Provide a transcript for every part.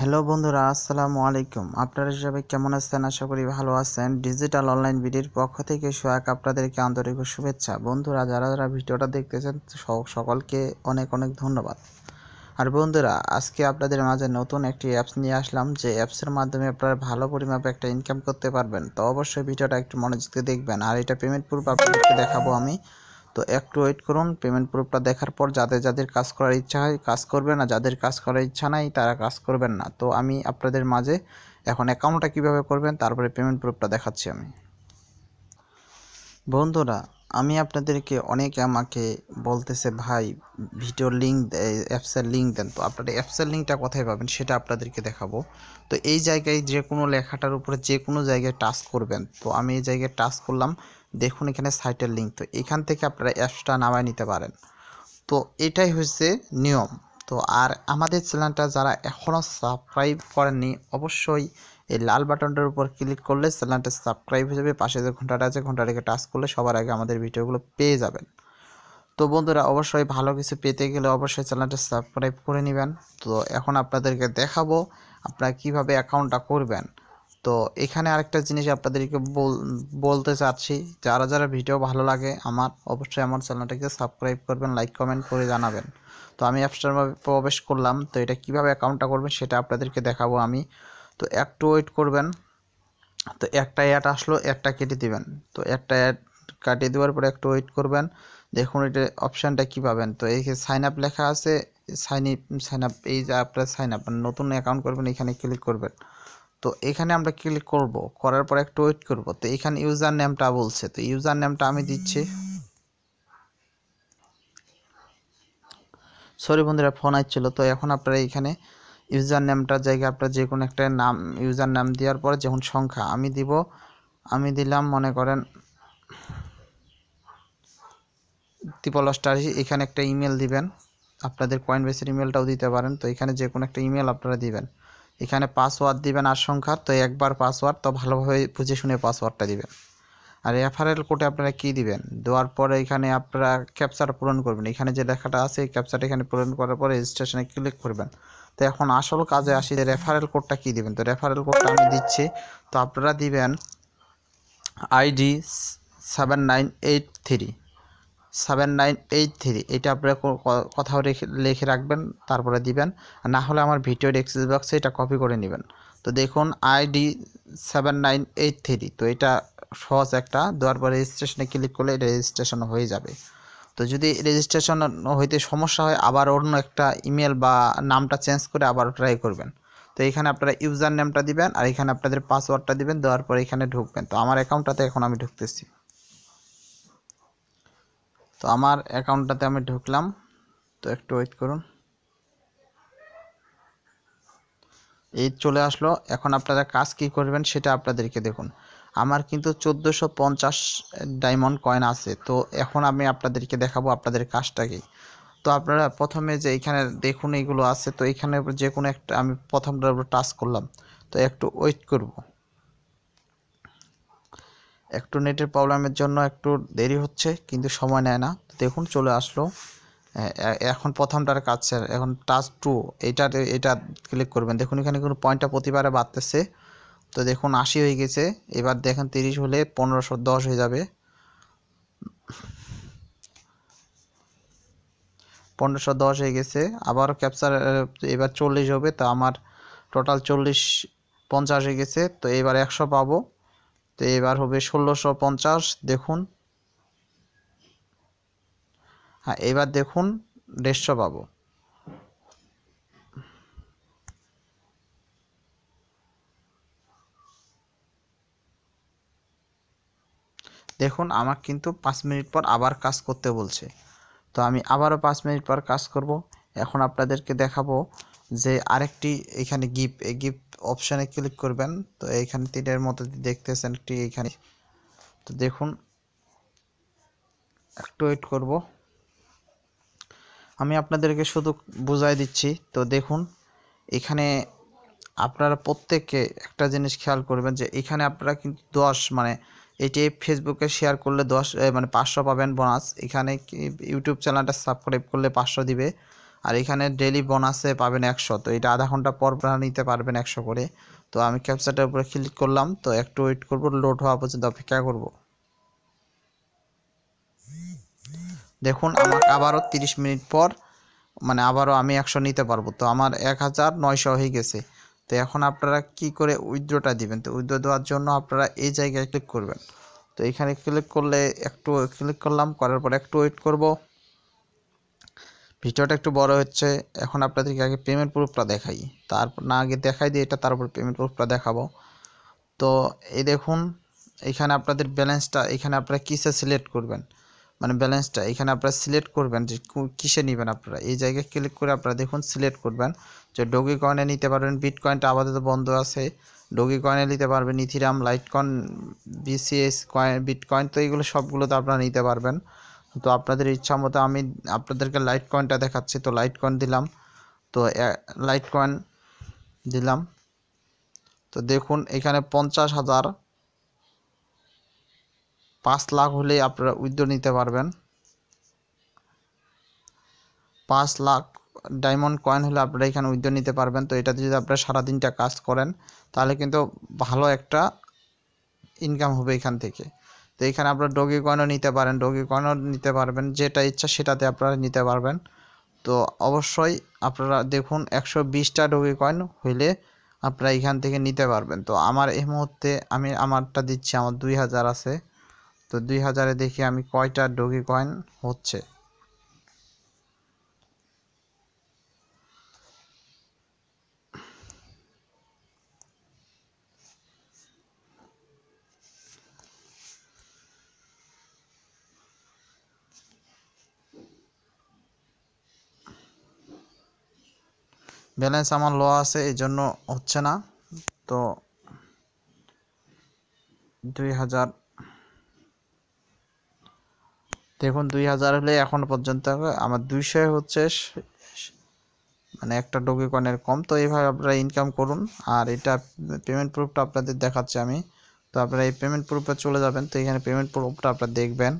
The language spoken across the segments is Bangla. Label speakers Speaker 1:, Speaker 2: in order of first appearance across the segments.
Speaker 1: হ্যালো বন্ধুরা আসসালামু আলাইকুম আপনারা সবাই কেমন আছেন আশা করি ভালো আছেন ডিজিটাল অনলাইন ভিডিওর পক্ষ থেকে সোয়াক আপনাদেরকে আন্তরিক শুভেচ্ছা বন্ধুরা যারা যারা ভিডিওটা দেখতেছেন সকলকে অনেক অনেক ধন্যবাদ আর বন্ধুরা আজকে আপনাদের মাঝে নতুন একটি অ্যাপস নিয়ে আসলাম যে অ্যাপসের মাধ্যমে আপনারা ভালো পরিমাপে একটা ইনকাম করতে পারবেন তো অবশ্যই ভিডিওটা একটু মনোযোগ দেখবেন আর এটা পেমেন্ট পূর্ব আপনাদেরকে দেখাবো আমি তো একটু ওয়েট করুন পেমেন্ট প্রুফটা দেখার পর যাদের যাদের কাজ করার ইচ্ছা হয় কাজ করবেন না যাদের কাজ করার ইচ্ছা নাই তারা কাজ করবেন না তো আমি আপনাদের মাঝে এখন অ্যাকাউন্টটা কীভাবে করবেন তারপরে পেমেন্ট প্রুফটা দেখাচ্ছি আমি বন্ধুরা আমি আপনাদেরকে অনেকে আমাকে বলতেছে ভাই ভিডিও লিঙ্ক অ্যাপসের লিঙ্ক দেন তো আপনারা অ্যাপসের লিঙ্কটা কোথায় পাবেন সেটা আপনাদেরকে দেখাবো তো এই জায়গায় যে কোনো লেখাটার উপরে যে কোনো জায়গায় টাচ করবেন তো আমি এই জায়গায় টাচ করলাম দেখুন এখানে সাইটের লিঙ্ক তো এখান থেকে আপনারা অ্যাপসটা নামায় নিতে পারেন তো এটাই হচ্ছে নিয়ম তো আর আমাদের চ্যানেলটা যারা এখনও সাবস্ক্রাইব করেননি অবশ্যই এই লাল বাটনটার উপর ক্লিক করলে চ্যানেলটা সাবস্ক্রাইব হয়ে যাবে পাশে যে ঘন্টাটা আছে ঘন্টাটাকে টাচ করলে সবার আগে আমাদের ভিডিওগুলো পেয়ে যাবেন তো বন্ধুরা অবশ্যই ভালো কিছু পেতে গেলে অবশ্যই চ্যানেলটা সাবস্ক্রাইব করে নেবেন তো এখন আপনাদেরকে দেখাবো আপনারা কীভাবে অ্যাকাউন্টটা করবেন তো এখানে আরেকটা জিনিস আপনাদেরকে বলতে চাচ্ছি যারা যারা ভিডিও ভালো লাগে আমার অবশ্যই আমার চ্যানেলটাকে সাবস্ক্রাইব করবেন লাইক কমেন্ট করে জানাবেন তো আমি অ্যাপসটার প্রবেশ করলাম তো এটা কিভাবে অ্যাকাউন্টটা করবেন সেটা আপনাদেরকে দেখাবো আমি তো একটু ওয়েট করবেন তো একটা অ্যাড আসলো একটা কেটে দিবেন তো একটা অ্যাড কাটিয়ে দেওয়ার পরে একটু ওয়েট করবেন দেখুন এটা অপশানটা কী পাবেন তো এই সাইন আপ লেখা আছে সাইন সাইন আপ এই যে আপনার সাইন আপ নতুন অ্যাকাউন্ট করবেন এখানে ক্লিক করবেন তো এখানে আমরা ক্লিক করব করার পর একটু ওয়েট করব তো এখানে ইউজার নেমটা বলছে তো ইউজার নেমটা আমি দিচ্ছি সরি বন্ধুরা ফোন আসছিল তো এখন আপনারা এখানে ইউজার নেমটার জায়গায় আপনার যে কোনো একটা নাম ইউজার নাম দেওয়ার পরে যেমন সংখ্যা আমি দিব আমি দিলাম মনে করেন ত্রিপল স্টার এখানে একটা ইমেল দিবেন আপনাদের কয়েন বেসের ইমেলটাও দিতে পারেন তো এখানে যে কোনো একটা ইমেল আপনারা দিবেন এখানে পাসওয়ার্ড দিবেন আর সংখ্যা তো একবার পাসওয়ার্ড তো ভালোভাবে বুঝে শুনে পাসওয়ার্ডটা দিবেন আর রেফারেল কোডে আপনারা কী দিবেন দেওয়ার পরে এখানে আপনারা ক্যাপচার পূরণ করবেন এখানে যে লেখাটা আছে এই ক্যাপচারটা এখানে পূরণ করার পরে রেজিস্ট্রেশনে ক্লিক করবেন তো এখন আসল কাজে আসি যে রেফারেল কোডটা কী দিবেন তো রেফারেল কোডটা আমি দিচ্ছি তো আপনারা দিবেন ID seven nine eight three seven nine eight three এটা আপনারা কোথাও রেখে লিখে রাখবেন তারপরে দিবেন না হলে আমার ভিডিওর এক্সিস বক্সে এটা কপি করে নেবেন তো দেখুন ID seven nine eight three তো এটা সহজ একটা দেওয়ার পর রেজিস্ট্রেশনে ক্লিক করলে রেজিস্ট্রেশন হয়ে যাবে তো যদি রেজিস্ট্রেশন হইতে সমস্যা হয় আবার অন্য একটা ইমেল বা নামটা চেঞ্জ করে আবার ট্রাই করবেন তো এখানে আপনারা ইউজার নেমটা দিবেন আর এখানে আপনাদের পাসওয়ার্ডটা দিবেন দেওয়ার পর এখানে ঢুকবেন তো আমার অ্যাকাউন্টটাতে এখন আমি ঢুকতেছি তো আমার অ্যাকাউন্টটাতে আমি ঢুকলাম তো একটু ওয়েট করুন এই চলে আসলো এখন আপনারা কাজ কি করবেন সেটা আপনাদেরকে দেখুন আমার কিন্তু চোদ্দোশো পঞ্চাশ ডায়মন্ড কয়েন আছে তো এখন আমি আপনাদেরকে দেখাবো আপনাদের কাজটাকে তো আপনারা প্রথমে যে এখানে দেখুন এইগুলো আছে তো এখানে যে কোনো একটা আমি প্রথমটার উপর টাচ করলাম তো একটু ওয়েট করবো একটু নেটের প্রবলেমের জন্য একটু দেরি হচ্ছে কিন্তু সময় নেয় না দেখুন চলে আসলো এখন প্রথমটার কাজ স্যার এখন টাচ টু এটা এটা ক্লিক করবেন দেখুন এখানে কোনো পয়েন্টটা প্রতিবারে বাড়তেছে তো দেখুন আশি হয়ে গেছে এবার দেখেন তিরিশ হলে পনেরোশো দশ হয়ে যাবে পনেরোশো দশ হয়ে গেছে আবার ক্যাপচার এবার চল্লিশ হবে তো আমার টোটাল চল্লিশ পঞ্চাশ হয়ে গেছে তো এবার একশো পাবো তো এবার হবে ষোলোশো পঞ্চাশ দেখুন হ্যাঁ এবার দেখুন দেড়শো পাবো দেখুন আমার কিন্তু পাঁচ মিনিট পর আবার কাজ করতে বলছে তো আমি আবারও পাঁচ মিনিট পর কাজ করব এখন আপনাদেরকে দেখাবো যে আরেকটি এখানে গিফট এই গিফট অপশানে ক্লিক করবেন তো এইখানে তিনের মতো দেখতেছেন একটি এখানে তো দেখুন একটু ওয়েট করব আমি আপনাদেরকে শুধু বুঝাই দিচ্ছি তো দেখুন এখানে আপনারা প্রত্যেককে একটা জিনিস খেয়াল করবেন যে এখানে আপনারা কিন্তু দশ মানে এটি ফেসবুকে শেয়ার করলে দশ মানে পাঁচশো পাবেন বোনাস এখানে ইউটিউব চ্যানেলটা সাবস্ক্রাইব করলে পাঁচশো দিবে আর এখানে ডেলি বোনাসে পাবেন একশো তো এটা আধা ঘন্টা পর নিতে পারবেন একশো করে তো আমি ক্যাপচারটার উপরে ক্লিক করলাম তো একটু ওয়েট করব লোড হওয়া পর্যন্ত অপেক্ষা করব দেখুন আমার আবারও তিরিশ মিনিট পর মানে আবারও আমি একশো নিতে পারবো তো আমার এক হাজার নয়শো হয়ে গেছে তো এখন আপনারা কি করে উইথড্রটা দিবেন তো উইথড্র দেওয়ার জন্য আপনারা এই জায়গায় ক্লিক করবেন তো এখানে ক্লিক করলে একটু ক্লিক করলাম করার পর একটু ওয়েট করবো ভিডিওটা একটু বড় হচ্ছে এখন আপনাদেরকে আগে পেমেন্ট প্রুফটা দেখাই তারপর না আগে দেখাই দিয়ে এটা তারপর পেমেন্ট প্রুফটা দেখাবো তো এই দেখুন এখানে আপনাদের ব্যালেন্সটা এখানে আপনারা কিসে সিলেক্ট করবেন মানে ব্যালেন্সটা এখানে আপনারা সিলেক্ট করবেন যে কিসে নেবেন আপনারা এই জায়গায় ক্লিক করে আপনারা দেখুন সিলেক্ট করবেন যে ডগি কয়েনে নিতে পারবেন বিট কয়েনটা আপাতত বন্ধ আছে ডগি কয়েনে নিতে পারবেন Ethereum Litecoin BCS coin bitcoin তো এইগুলো সবগুলো তো আপনারা নিতে পারবেন তো আপনাদের ইচ্ছা মতো আমি আপনাদেরকে লাইট কয়েনটা দেখাচ্ছি তো লাইট কয়েন দিলাম তো লাইট কয়েন দিলাম তো দেখুন এখানে পঞ্চাশ হাজার পাঁচ লাখ হলে আপনারা উইথড্র নিতে পারবেন পাঁচ লাখ ডায়মন্ড কয়েন হলে আপনারা এখানে উইথড্র নিতে পারবেন তো এটাতে যদি আপনারা সারাদিনটা কাজ করেন তাহলে কিন্তু ভালো একটা ইনকাম হবে এখান থেকে তো এখানে আপনার ডগি কয়েনও নিতে পারেন ডগি কয়েনও নিতে পারবেন যেটা ইচ্ছা সেটাতে আপনারা নিতে পারবেন তো অবশ্যই আপনারা দেখুন একশো বিশটা ডগি কয়েন হইলে আপনারা এখান থেকে নিতে পারবেন তো আমার এই মুহূর্তে আমি আমারটা দিচ্ছি আমার দুই হাজার আছে তো দুই হাজারে দেখি আমি কয়টা ডগি কয়েন হচ্ছে ব্যালেন্স আমার লো আছে এই জন্য হচ্ছে না তো দুই হাজার দেখুন দুই হাজার হলে এখন পর্যন্ত আমার দুইশো হচ্ছে মানে একটা ডোকে কয়েনের কম তো এইভাবে আপনারা ইনকাম করুন আর এটা পেমেন্ট প্রুফটা আপনাদের দেখাচ্ছি আমি তো আপনারা এই পেমেন্ট প্রুফে চলে যাবেন তো এখানে পেমেন্ট প্রুফটা আপনারা দেখবেন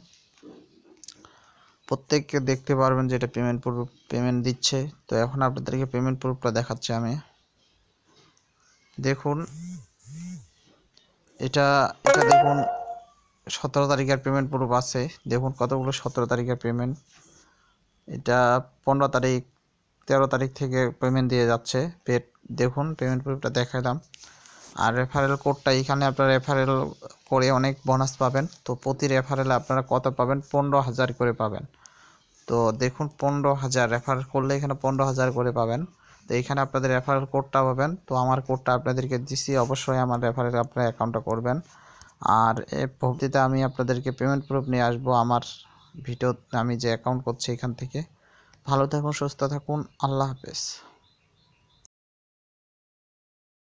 Speaker 1: প্রত্যেককে দেখতে পারবেন যে এটা পেমেন্ট প্রুফ পেমেন্ট দিচ্ছে তো এখন আপনাদেরকে পেমেন্ট প্রুফটা দেখাচ্ছি আমি দেখুন এটা এটা দেখুন সতেরো তারিখের পেমেন্ট প্রুফ আছে দেখুন কতগুলো সতেরো তারিখের পেমেন্ট এটা পনেরো তারিখ তেরো তারিখ থেকে পেমেন্ট দিয়ে যাচ্ছে পেট দেখুন পেমেন্ট প্রুফটা দেখালাম আর রেফারেল কোডটা এখানে আপনারা রেফারেল করে অনেক বোনাস পাবেন তো প্রতি রেফারেলে আপনারা কত পাবেন পনেরো হাজার করে পাবেন তো দেখুন পনেরো হাজার রেফার করলে এখানে পনেরো হাজার করে পাবেন তো এখানে আপনাদের রেফারেল কোডটা পাবেন তো আমার কোডটা আপনাদেরকে দিছি অবশ্যই আমার রেফারেল আপনার অ্যাকাউন্টটা করবেন আর এর পরবর্তীতে আমি আপনাদেরকে পেমেন্ট প্রুফ নিয়ে আসবো আমার ভিডিও আমি যে অ্যাকাউন্ট করছি এখান থেকে ভালো থাকুন সুস্থ থাকুন আল্লাহ হাফেজ